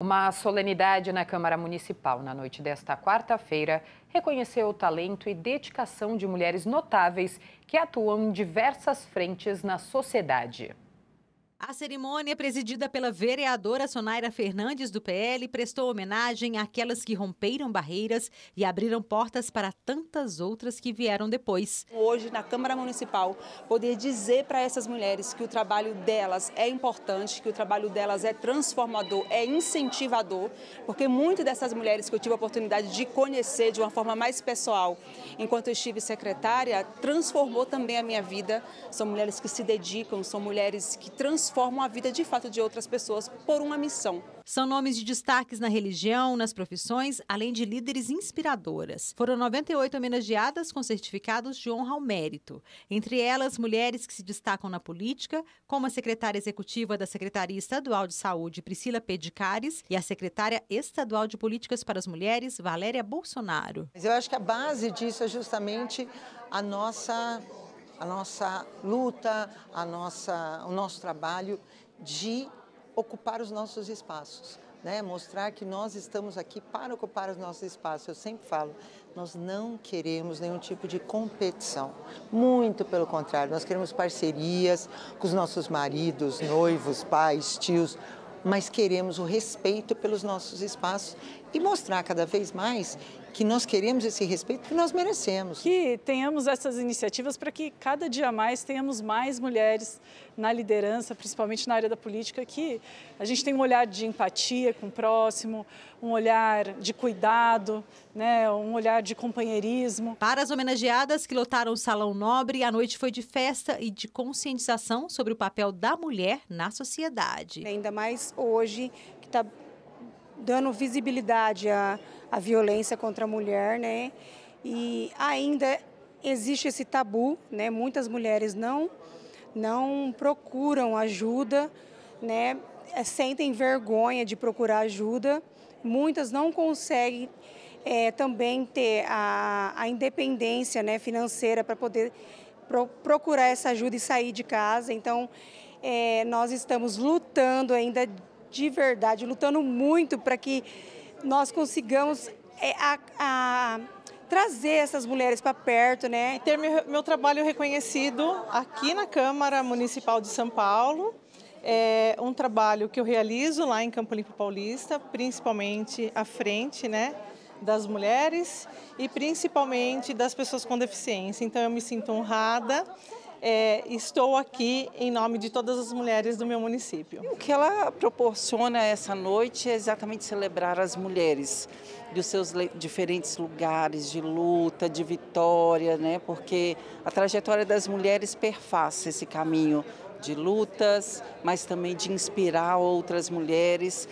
Uma solenidade na Câmara Municipal na noite desta quarta-feira reconheceu o talento e dedicação de mulheres notáveis que atuam em diversas frentes na sociedade. A cerimônia, presidida pela vereadora Sonaira Fernandes do PL, prestou homenagem àquelas que romperam barreiras e abriram portas para tantas outras que vieram depois. Hoje, na Câmara Municipal, poder dizer para essas mulheres que o trabalho delas é importante, que o trabalho delas é transformador, é incentivador, porque muitas dessas mulheres que eu tive a oportunidade de conhecer de uma forma mais pessoal, enquanto eu estive secretária, transformou também a minha vida. São mulheres que se dedicam, são mulheres que transformam transformam a vida de fato de outras pessoas por uma missão. São nomes de destaques na religião, nas profissões, além de líderes inspiradoras. Foram 98 homenageadas com certificados de honra ao mérito. Entre elas, mulheres que se destacam na política, como a secretária executiva da Secretaria Estadual de Saúde, Priscila Pedicares, e a secretária estadual de Políticas para as Mulheres, Valéria Bolsonaro. eu acho que a base disso é justamente a nossa a nossa luta, a nossa, o nosso trabalho de ocupar os nossos espaços. Né, mostrar que nós estamos aqui para ocupar os nossos espaços. Eu sempre falo, nós não queremos nenhum tipo de competição. Muito pelo contrário, nós queremos parcerias com os nossos maridos, noivos, pais, tios, mas queremos o respeito pelos nossos espaços e mostrar cada vez mais que nós queremos esse respeito que nós merecemos. Que tenhamos essas iniciativas para que cada dia mais tenhamos mais mulheres na liderança, principalmente na área da política, que a gente tem um olhar de empatia com o próximo, um olhar de cuidado, né, um olhar de companheirismo. Para as homenageadas que lotaram o Salão Nobre, a noite foi de festa e de conscientização sobre o papel da mulher na sociedade. Ainda mais hoje, que está dando visibilidade a à a violência contra a mulher, né? E ainda existe esse tabu, né? Muitas mulheres não não procuram ajuda, né? É, sentem vergonha de procurar ajuda. Muitas não conseguem é, também ter a, a independência né, financeira para poder pro, procurar essa ajuda e sair de casa. Então, é, nós estamos lutando ainda de verdade, lutando muito para que nós consigamos é, a, a trazer essas mulheres para perto, né? Ter meu, meu, trabalho reconhecido aqui na Câmara Municipal de São Paulo. É um trabalho que eu realizo lá em Campo Limpo Paulista, principalmente à frente, né? das mulheres e principalmente das pessoas com deficiência. Então eu me sinto honrada é, estou aqui em nome de todas as mulheres do meu município. O que ela proporciona essa noite é exatamente celebrar as mulheres dos seus diferentes lugares de luta, de vitória, né? Porque a trajetória das mulheres perfaz esse caminho de lutas, mas também de inspirar outras mulheres.